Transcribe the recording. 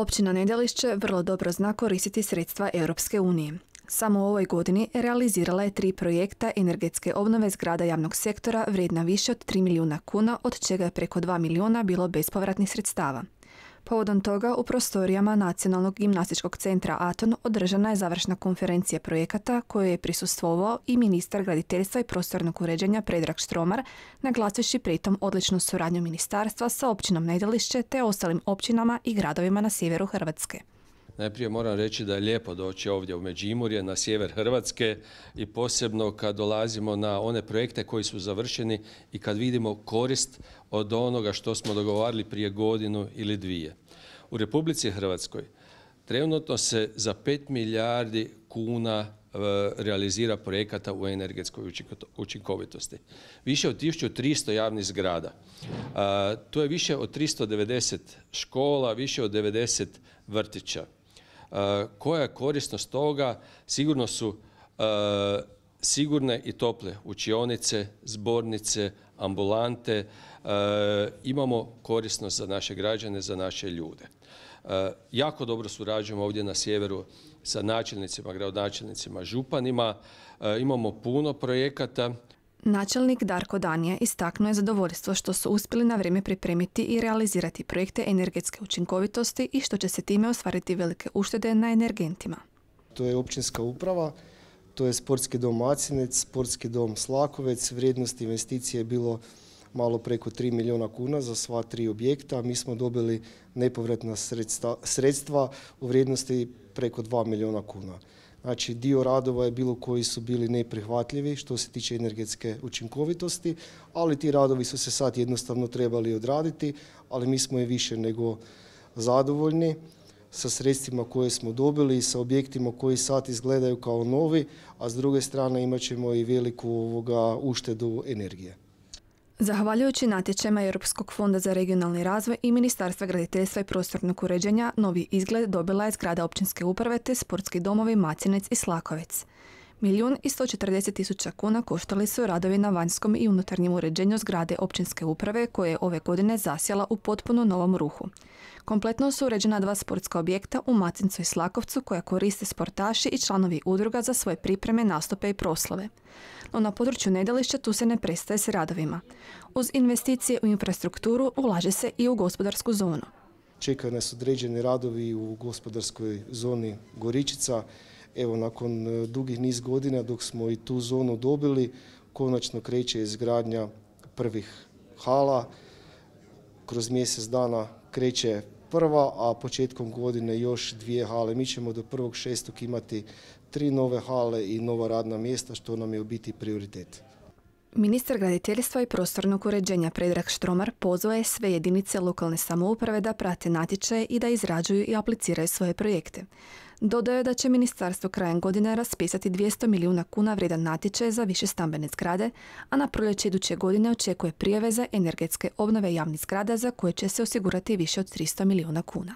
Općina Nedelišće vrlo dobro zna koristiti sredstva Europske unije. Samo u ovoj godini realizirala je tri projekta energetske obnove zgrada javnog sektora vrijedna više od 3 milijuna kuna, od čega je preko 2 milijuna bilo bespovratnih sredstava. Povodom toga u prostorijama Nacionalnog gimnastičkog centra Aton održana je završna konferencija projekata koju je prisustvovao i ministar graditeljstva i prostornog uređenja Predrag Štromar, naglasujući pritom odličnu suradnju ministarstva sa općinom Nedelišće te ostalim općinama i gradovima na sjeveru Hrvatske. Najprije moram reći da je lijepo doći ovdje u Međimurje, na sjever Hrvatske i posebno kad dolazimo na one projekte koji su završeni i kad vidimo korist od onoga što smo dogovarali prije godinu ili dvije. U Republici Hrvatskoj trenutno se za 5 milijardi kuna e, realizira projekata u energetskoj učinkovitosti. Više od 1300 javnih zgrada. To je više od 390 škola, više od 90 vrtića. Eh, koja je korisnost toga? Sigurno su eh, sigurne i tople učionice, zbornice, ambulante. Eh, imamo korisnost za naše građane, za naše ljude. Jako dobro surađujemo ovdje na sjeveru sa načelnicima, gradonačelnicima, županima. Imamo puno projekata Načelnik Darko Danije istaknuo je zadovoljstvo što su uspjeli na vrijeme pripremiti i realizirati projekte energetske učinkovitosti i što će se time ostvariti velike uštede na energentima. To je općinska uprava, to je sportski dom Macinec, sportski dom Slakovec, vrijednost investicije je bilo malo preko 3 milijuna kuna za sva tri objekta. Mi smo dobili nepovratna sredstva u vrijednosti preko 2 milijuna kuna. Znači dio radova je bilo koji su bili neprihvatljivi što se tiče energetske učinkovitosti, ali ti radovi su se sad jednostavno trebali odraditi, ali mi smo i više nego zadovoljni sa sredstvima koje smo dobili i sa objektima koji sad izgledaju kao novi, a s druge strane imat ćemo i veliku uštedu energije. Zahvaljujući natječajima Europskog fonda za regionalni razvoj i Ministarstva graditeljstva i prostornog uređenja, novi izgled dobila je zgrada općinske uprave te sportski domovi Macinec i Slakovec. Milijun i 140 tisuća kuna koštali su radovi na vanjskom i unutarnjem uređenju zgrade općinske uprave koje je ove godine zasjela u potpuno novom ruhu. Kompletno su uređena dva sportska objekta u Macincu i Slakovcu koja koriste sportaši i članovi udruga za svoje pripreme, nastupe i proslave. No na području nedelišća tu se ne prestaje s radovima. Uz investicije u infrastrukturu ulaže se i u gospodarsku zonu. Čekaju nas određeni radovi u gospodarskoj zoni Goričica, Evo, nakon e, dugih niz godina dok smo i tu zonu dobili, konačno kreće izgradnja prvih hala. Kroz mjesec dana kreće prva, a početkom godine još dvije hale. Mi ćemo do šestog imati tri nove hale i nova radna mjesta, što nam je u biti prioritet. Ministar graditeljstva i prostornog uređenja Predrag Štromar pozvao je sve jedinice lokalne samouprave da prate natječaje i da izrađuju i apliciraju svoje projekte. Dodao je da će ministarstvo krajem godine raspisati 200 milijuna kuna vrijedan natječaj za više stambene zgrade, a na proljeće iduće godine očekuje prijeve za energetske obnove javnih zgrada za koje će se osigurati više od 300 milijuna kuna.